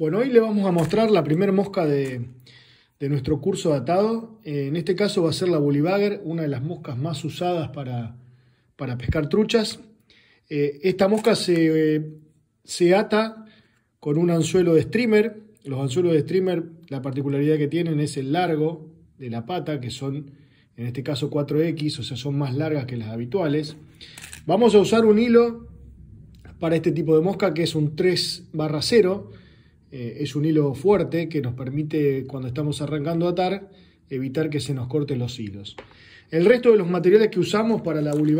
Bueno, hoy le vamos a mostrar la primera mosca de, nuestro curso de atado. Eh, en este caso va a ser la Bullybagger, una de las moscas más usadas para, pescar truchas. Eh, esta mosca se, se, ata con un anzuelo de streamer. Los anzuelos de streamer, la particularidad que tienen es el largo de la pata, que son en este caso 4X, o sea, son más largas que las habituales. Vamos a usar un hilo para este tipo de mosca que es un 3 barra 0 eh, es un hilo fuerte que nos permite, cuando estamos arrancando a atar, evitar que se nos corten los hilos. El resto de los materiales que usamos para la Bully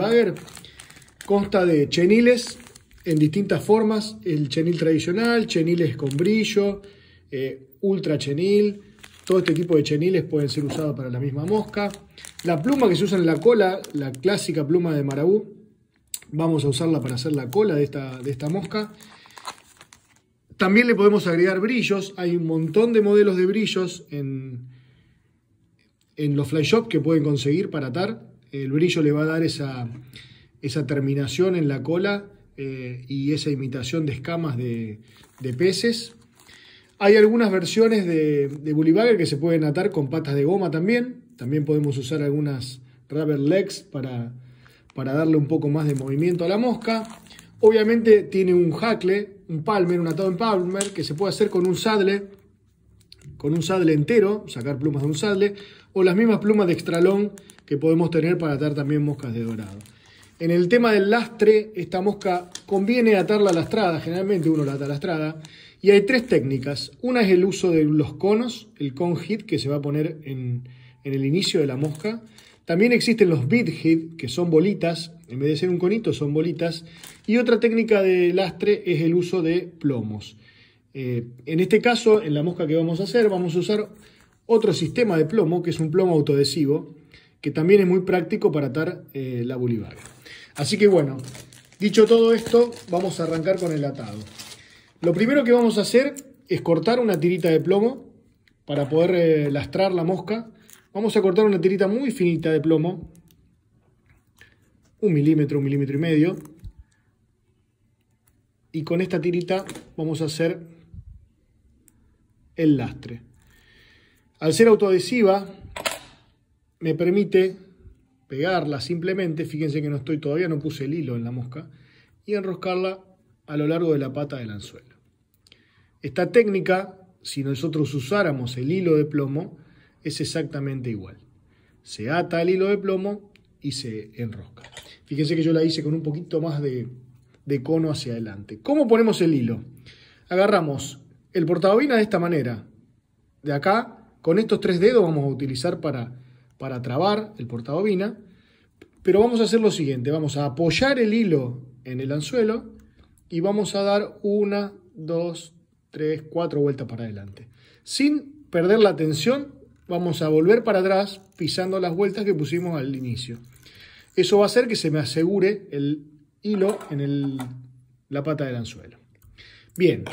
consta de cheniles en distintas formas, el chenil tradicional, cheniles con brillo, eh, ultra chenil, todo este tipo de cheniles pueden ser usados para la misma mosca. La pluma que se usa en la cola, la clásica pluma de marabú, vamos a usarla para hacer la cola de esta mosca. También le podemos agregar brillos. Hay un montón de modelos de brillos en, en los fly que pueden conseguir para atar. El brillo le va a dar esa, terminación en la cola eh, y esa imitación de escamas de, peces. Hay algunas versiones de, de que se pueden atar con patas de goma también. También podemos usar algunas rubber legs para, para darle un poco más de movimiento a la mosca. Obviamente tiene un hackle, un palmer, un atado en palmer, que se puede hacer con un sadle, con un entero, sacar plumas de un sadle, o las mismas plumas de extralón que podemos tener para atar también moscas de dorado. En el tema del lastre, esta mosca conviene atarla lastrada, generalmente uno la ata lastrada, y hay tres técnicas. Una es el uso de los conos, el con hit que se va a poner en el inicio de la mosca, también existen los bead que son bolitas, en vez de ser un conito, son bolitas. Y otra técnica de lastre es el uso de plomos. Eh, en este caso, en la mosca que vamos a hacer, vamos a usar otro sistema de plomo, que es un plomo autoadhesivo, que también es muy práctico para atar eh, la bulivaga. Así que bueno, dicho todo esto, vamos a arrancar con el atado. Lo primero que vamos a hacer es cortar una tirita de plomo para poder eh, lastrar la mosca Vamos a cortar una tirita muy finita de plomo, un milímetro, un milímetro y medio. Y con esta tirita vamos a hacer el lastre. Al ser autoadhesiva, me permite pegarla simplemente, fíjense que no estoy todavía, no puse el hilo en la mosca, y enroscarla a lo largo de la pata del anzuelo. Esta técnica, si nosotros usáramos el hilo de plomo, es exactamente igual. Se ata el hilo de plomo y se enrosca. Fíjense que yo la hice con un poquito más de, cono hacia adelante. ¿Cómo ponemos el hilo? Agarramos el portabobina de esta manera. De acá, con estos tres dedos vamos a utilizar para, para trabar el portabobina. Pero vamos a hacer lo siguiente. Vamos a apoyar el hilo en el anzuelo y vamos a dar una, dos, tres, cuatro vueltas para adelante. Sin perder la tensión vamos a volver para atrás pisando las vueltas que pusimos al inicio. Eso va a hacer que se me asegure el hilo en la pata del anzuelo. Bien,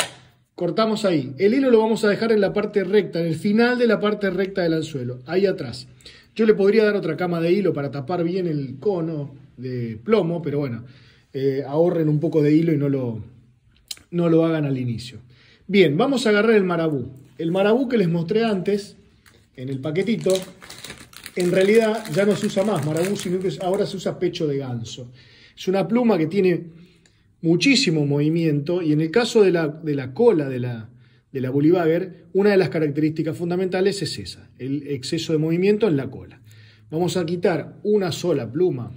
cortamos ahí. El hilo lo vamos a dejar en la parte recta, en el final de la parte recta del anzuelo, ahí atrás. Yo le podría dar otra cama de hilo para tapar bien el cono de plomo, pero bueno, eh, ahorren un poco de hilo y no lo, no lo hagan al inicio. Bien, vamos a agarrar el marabú. El marabú que les mostré antes en el paquetito, en realidad ya no se usa más marabú, sino que ahora se usa pecho de ganso. Es una pluma que tiene muchísimo movimiento y en el caso de la, de la cola de la, de la una de las características fundamentales es esa, el exceso de movimiento en la cola. Vamos a quitar una sola pluma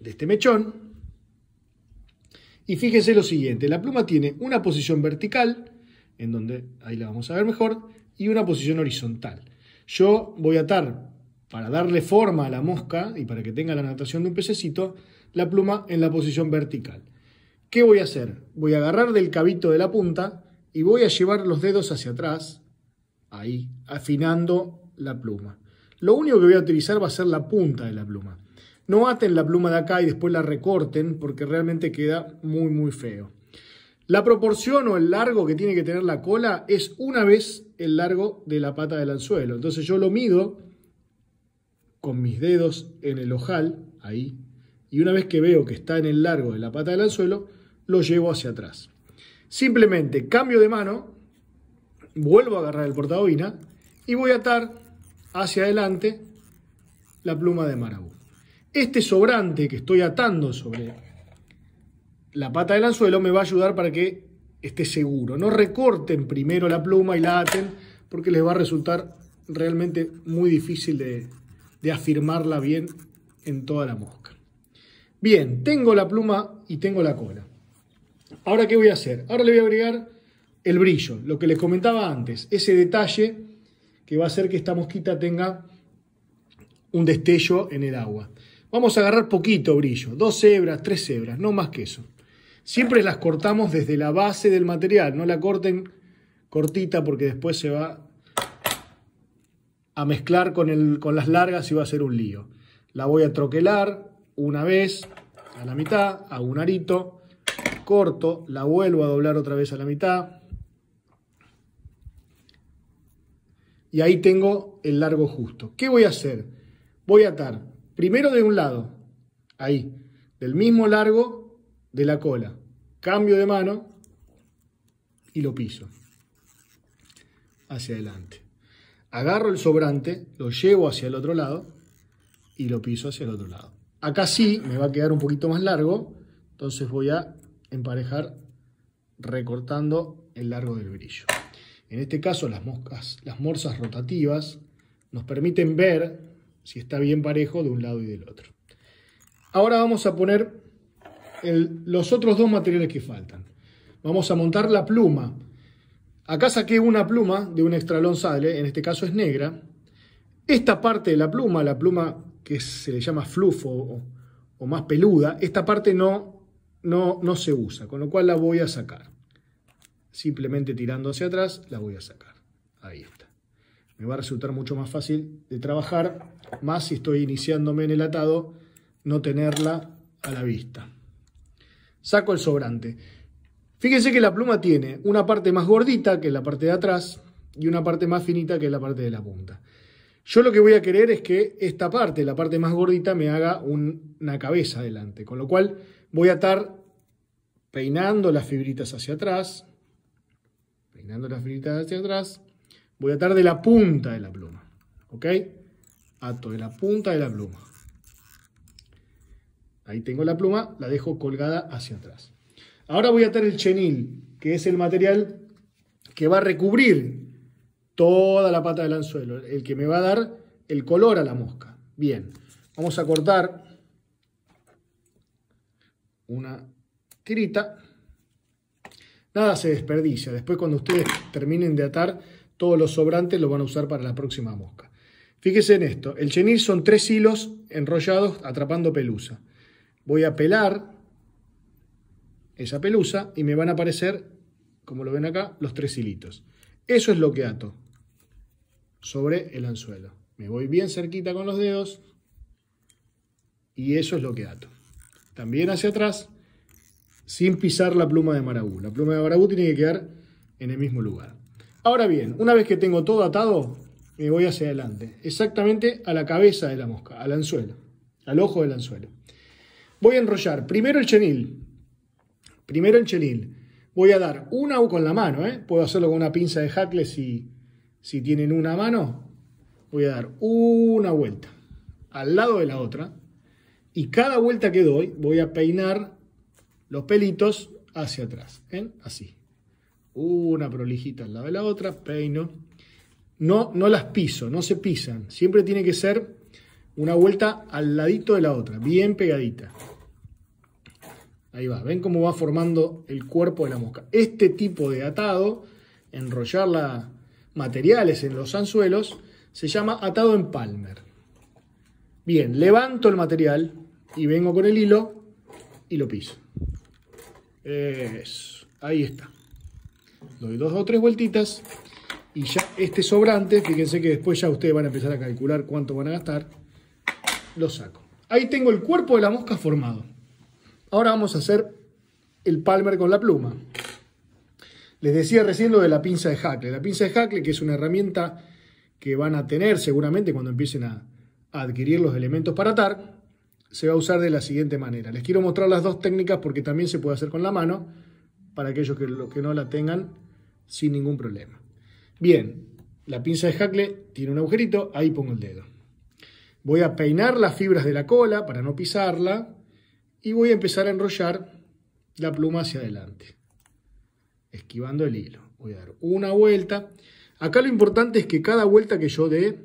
de este mechón y fíjese lo siguiente, la pluma tiene una posición vertical, en donde ahí la vamos a ver mejor, y una posición horizontal. Yo voy a atar, para darle forma a la mosca y para que tenga la natación de un pececito, la pluma en la posición vertical. ¿Qué voy a hacer? Voy a agarrar del cabito de la punta y voy a llevar los dedos hacia atrás, ahí, afinando la pluma. Lo único que voy a utilizar va a ser la punta de la pluma. No aten la pluma de acá y después la recorten porque realmente queda muy muy feo. La proporción o el largo que tiene que tener la cola es una vez el largo de la pata del anzuelo. Entonces yo lo mido con mis dedos en el ojal, ahí, y una vez que veo que está en el largo de la pata del anzuelo, lo llevo hacia atrás. Simplemente cambio de mano, vuelvo a agarrar el portabobina y voy a atar hacia adelante la pluma de marabú. Este sobrante que estoy atando sobre la pata del anzuelo me va a ayudar para que esté seguro. No recorten primero la pluma y la aten porque les va a resultar realmente muy difícil de, afirmarla bien en toda la mosca. Bien, tengo la pluma y tengo la cola. Ahora, ¿qué voy a hacer? Ahora le voy a agregar el brillo, lo que les comentaba antes, ese detalle que va a hacer que esta mosquita tenga un destello en el agua. Vamos a agarrar poquito brillo, dos hebras, tres hebras, no más que eso. Siempre las cortamos desde la base del material, no la corten cortita porque después se va a mezclar con, el, con las largas y va a ser un lío. La voy a troquelar una vez a la mitad, hago un arito, corto, la vuelvo a doblar otra vez a la mitad. Y ahí tengo el largo justo. ¿Qué voy a hacer? Voy a atar primero de un lado, ahí, del mismo largo de la cola, cambio de mano y lo piso hacia adelante. Agarro el sobrante, lo llevo hacia el otro lado y lo piso hacia el otro lado. Acá sí me va a quedar un poquito más largo, entonces voy a emparejar recortando el largo del brillo. En este caso las moscas, las morsas rotativas nos permiten ver si está bien parejo de un lado y del otro. Ahora vamos a poner los otros dos materiales que faltan. Vamos a montar la pluma. Acá saqué una pluma de un extra sale, en este caso es negra. Esta parte de la pluma, la pluma que se le llama flufo o, o más peluda, esta parte no, no, no se usa, con lo cual la voy a sacar. Simplemente tirando hacia atrás la voy a sacar. Ahí está. Me va a resultar mucho más fácil de trabajar, más si estoy iniciándome en el atado, no tenerla a la vista saco el sobrante. Fíjense que la pluma tiene una parte más gordita, que la parte de atrás, y una parte más finita, que la parte de la punta. Yo lo que voy a querer es que esta parte, la parte más gordita, me haga una cabeza adelante. Con lo cual voy a estar peinando las fibritas hacia atrás, peinando las fibritas hacia atrás, voy a atar de la punta de la pluma, ¿ok? Ato de la punta de la pluma. Ahí tengo la pluma, la dejo colgada hacia atrás. Ahora voy a atar el chenil, que es el material que va a recubrir toda la pata del anzuelo, el que me va a dar el color a la mosca. Bien, vamos a cortar una tirita. Nada se desperdicia. Después cuando ustedes terminen de atar, todos los sobrantes lo van a usar para la próxima mosca. Fíjense en esto. El chenil son tres hilos enrollados atrapando pelusa voy a pelar esa pelusa y me van a aparecer, como lo ven acá, los tres hilitos. Eso es lo que ato sobre el anzuelo. Me voy bien cerquita con los dedos y eso es lo que ato. También hacia atrás, sin pisar la pluma de marabú. La pluma de marabú tiene que quedar en el mismo lugar. Ahora bien, una vez que tengo todo atado, me voy hacia adelante, exactamente a la cabeza de la mosca, al anzuelo, al ojo del anzuelo. Voy a enrollar primero el chenil. Primero el chenil. Voy a dar una U con la mano, ¿eh? Puedo hacerlo con una pinza de jackle si, tienen una mano. Voy a dar una vuelta al lado de la otra. Y cada vuelta que doy voy a peinar los pelitos hacia atrás. ¿eh? Así. Una prolijita al lado de la otra, peino. No, no las piso, no se pisan. Siempre tiene que ser una vuelta al ladito de la otra, bien pegadita. Ahí va, ven cómo va formando el cuerpo de la mosca. Este tipo de atado, enrollar la, materiales en los anzuelos, se llama atado en palmer. Bien, levanto el material y vengo con el hilo y lo piso. Eso, ahí está. Doy dos o tres vueltitas y ya este sobrante, fíjense que después ya ustedes van a empezar a calcular cuánto van a gastar, lo saco. Ahí tengo el cuerpo de la mosca formado. Ahora vamos a hacer el palmer con la pluma. Les decía recién lo de la pinza de Hackle. La pinza de Hackle, que es una herramienta que van a tener seguramente cuando empiecen a, adquirir los elementos para atar, se va a usar de la siguiente manera. Les quiero mostrar las dos técnicas porque también se puede hacer con la mano, para aquellos que, que no la tengan sin ningún problema. Bien, la pinza de Hackle tiene un agujerito, ahí pongo el dedo. Voy a peinar las fibras de la cola para no pisarla y voy a empezar a enrollar la pluma hacia adelante, esquivando el hilo. Voy a dar una vuelta. Acá lo importante es que cada vuelta que yo dé,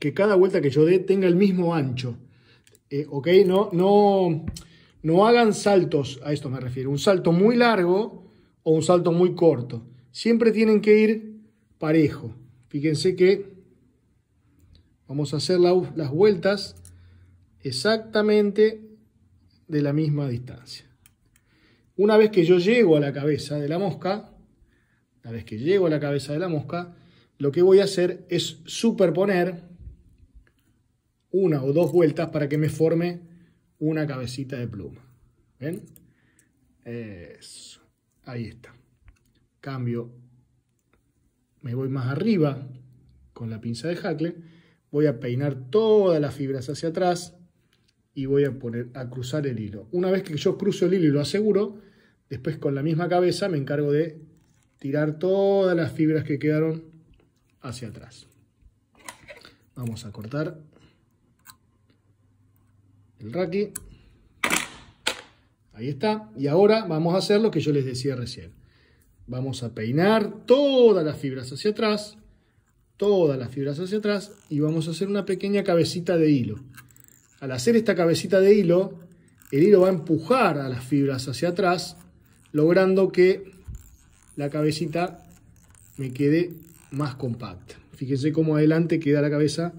que cada vuelta que yo dé tenga el mismo ancho. Eh, ¿Ok? No, no, no hagan saltos, a esto me refiero, un salto muy largo o un salto muy corto. Siempre tienen que ir parejo. Fíjense que vamos a hacer las vueltas exactamente de la misma distancia. Una vez que yo llego a la cabeza de la mosca, una vez que llego a la cabeza de la mosca, lo que voy a hacer es superponer una o dos vueltas para que me forme una cabecita de pluma. ¿Ven? Eso. Ahí está. Cambio. Me voy más arriba con la pinza de Hackle. Voy a peinar todas las fibras hacia atrás y voy a poner a cruzar el hilo. Una vez que yo cruzo el hilo y lo aseguro, después con la misma cabeza me encargo de tirar todas las fibras que quedaron hacia atrás. Vamos a cortar el raqui. Ahí está. Y ahora vamos a hacer lo que yo les decía recién. Vamos a peinar todas las fibras hacia atrás, todas las fibras hacia atrás y vamos a hacer una pequeña cabecita de hilo. Al hacer esta cabecita de hilo, el hilo va a empujar a las fibras hacia atrás, logrando que la cabecita me quede más compacta. Fíjense cómo adelante queda la cabeza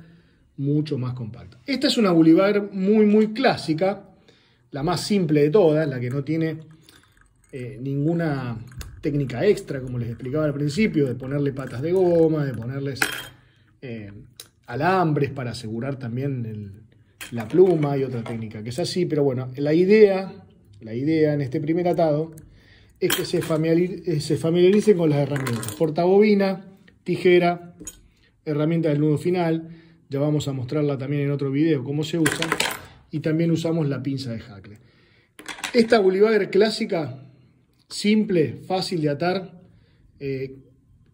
mucho más compacta. Esta es una Bolivar muy, muy clásica, la más simple de todas, la que no tiene eh, ninguna técnica extra, como les explicaba al principio, de ponerle patas de goma, de ponerles eh, alambres para asegurar también el, la pluma y otra técnica que es así, pero bueno, la idea, la idea en este primer atado es que eh, se, familiaricen con las herramientas. Portabobina, tijera, herramienta del nudo final, ya vamos a mostrarla también en otro video cómo se usa, y también usamos la pinza de Hackle. Esta Bullivager clásica, simple, fácil de atar, eh,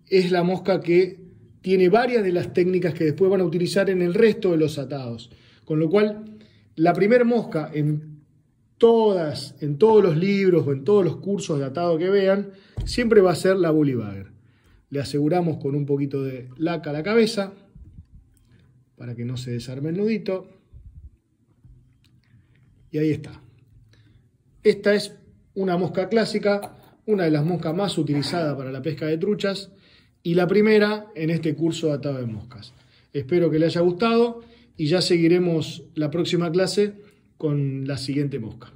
es la mosca que tiene varias de las técnicas que después van a utilizar en el resto de los atados. Con lo cual, la primer mosca en todas, en todos los libros o en todos los cursos de atado que vean, siempre va a ser la Bagger. Le aseguramos con un poquito de laca a la cabeza para que no se desarme el nudito. Y ahí está. Esta es una mosca clásica, una de las moscas más utilizadas para la pesca de truchas y la primera en este curso de atado de moscas. Espero que le haya gustado y ya seguiremos la próxima clase con la siguiente mosca.